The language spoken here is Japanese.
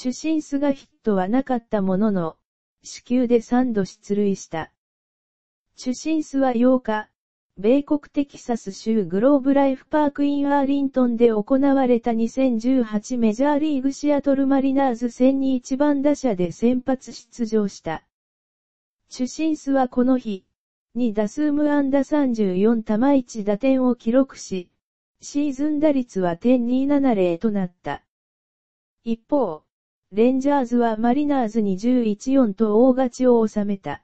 主審スがヒットはなかったものの、死球で3度出塁した。主審スは8日、米国テキサス州グローブライフパークインアーリントンで行われた2018メジャーリーグシアトルマリナーズ戦に1番打者で先発出場した。主審スはこの日、2打数無安打34玉1打点を記録し、シーズン打率は点270となった。一方、レンジャーズはマリナーズに11-4と大勝ちを収めた。